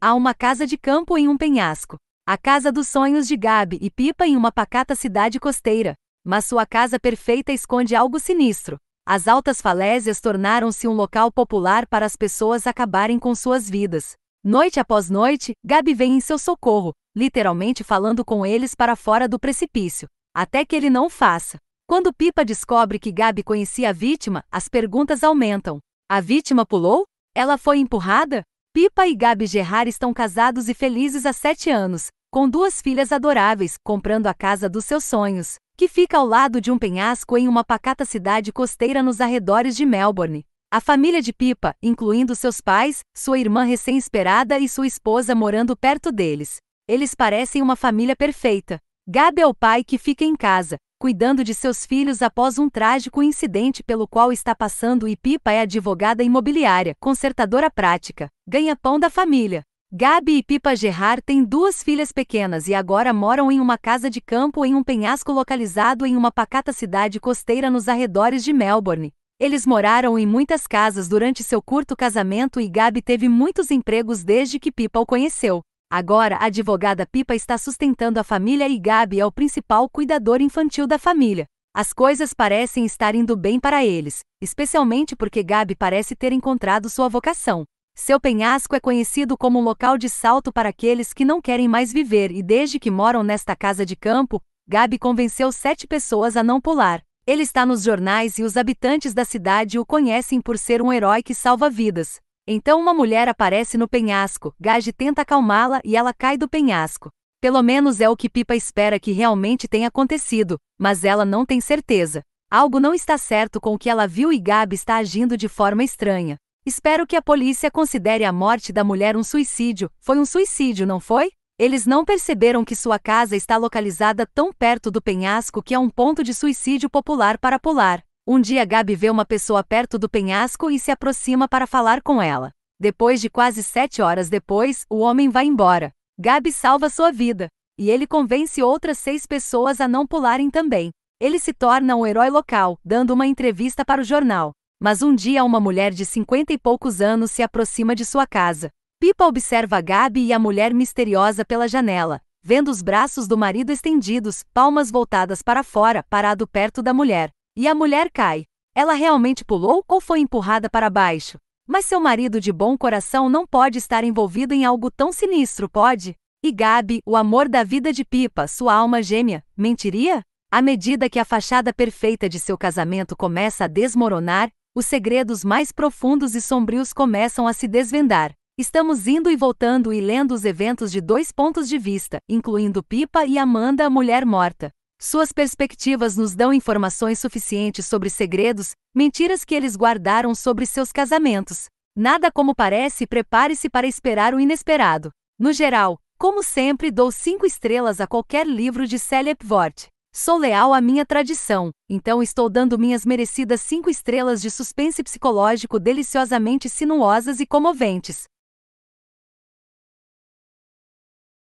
Há uma casa de campo em um penhasco. A casa dos sonhos de Gabi e Pipa em uma pacata cidade costeira. Mas sua casa perfeita esconde algo sinistro. As altas falésias tornaram-se um local popular para as pessoas acabarem com suas vidas. Noite após noite, Gabi vem em seu socorro, literalmente falando com eles para fora do precipício. Até que ele não faça. Quando Pipa descobre que Gabi conhecia a vítima, as perguntas aumentam. A vítima pulou? Ela foi empurrada? Pipa e Gabi Gerard estão casados e felizes há sete anos, com duas filhas adoráveis, comprando a casa dos seus sonhos, que fica ao lado de um penhasco em uma pacata cidade costeira nos arredores de Melbourne. A família de Pipa, incluindo seus pais, sua irmã recém-esperada e sua esposa morando perto deles. Eles parecem uma família perfeita. Gabi é o pai que fica em casa, cuidando de seus filhos após um trágico incidente pelo qual está passando e Pipa é advogada imobiliária, consertadora prática, ganha-pão da família. Gabi e Pipa Gerard têm duas filhas pequenas e agora moram em uma casa de campo em um penhasco localizado em uma pacata cidade costeira nos arredores de Melbourne. Eles moraram em muitas casas durante seu curto casamento e Gabi teve muitos empregos desde que Pipa o conheceu. Agora, a advogada Pipa está sustentando a família e Gabi é o principal cuidador infantil da família. As coisas parecem estar indo bem para eles, especialmente porque Gabi parece ter encontrado sua vocação. Seu penhasco é conhecido como um local de salto para aqueles que não querem mais viver e desde que moram nesta casa de campo, Gabi convenceu sete pessoas a não pular. Ele está nos jornais e os habitantes da cidade o conhecem por ser um herói que salva vidas. Então uma mulher aparece no penhasco, Gage tenta acalmá-la e ela cai do penhasco. Pelo menos é o que Pipa espera que realmente tenha acontecido, mas ela não tem certeza. Algo não está certo com o que ela viu e Gabi está agindo de forma estranha. Espero que a polícia considere a morte da mulher um suicídio. Foi um suicídio, não foi? Eles não perceberam que sua casa está localizada tão perto do penhasco que é um ponto de suicídio popular para pular. Um dia Gabi vê uma pessoa perto do penhasco e se aproxima para falar com ela. Depois de quase sete horas depois, o homem vai embora. Gabi salva sua vida. E ele convence outras seis pessoas a não pularem também. Ele se torna um herói local, dando uma entrevista para o jornal. Mas um dia uma mulher de cinquenta e poucos anos se aproxima de sua casa. Pipa observa Gabi e a mulher misteriosa pela janela, vendo os braços do marido estendidos, palmas voltadas para fora, parado perto da mulher. E a mulher cai. Ela realmente pulou ou foi empurrada para baixo? Mas seu marido de bom coração não pode estar envolvido em algo tão sinistro, pode? E Gabi, o amor da vida de Pipa, sua alma gêmea, mentiria? À medida que a fachada perfeita de seu casamento começa a desmoronar, os segredos mais profundos e sombrios começam a se desvendar. Estamos indo e voltando e lendo os eventos de dois pontos de vista, incluindo Pipa e Amanda, a mulher morta. Suas perspectivas nos dão informações suficientes sobre segredos, mentiras que eles guardaram sobre seus casamentos. Nada como parece, prepare-se para esperar o inesperado. No geral, como sempre, dou cinco estrelas a qualquer livro de Célia Pvort. Sou leal à minha tradição, então estou dando minhas merecidas cinco estrelas de suspense psicológico deliciosamente sinuosas e comoventes.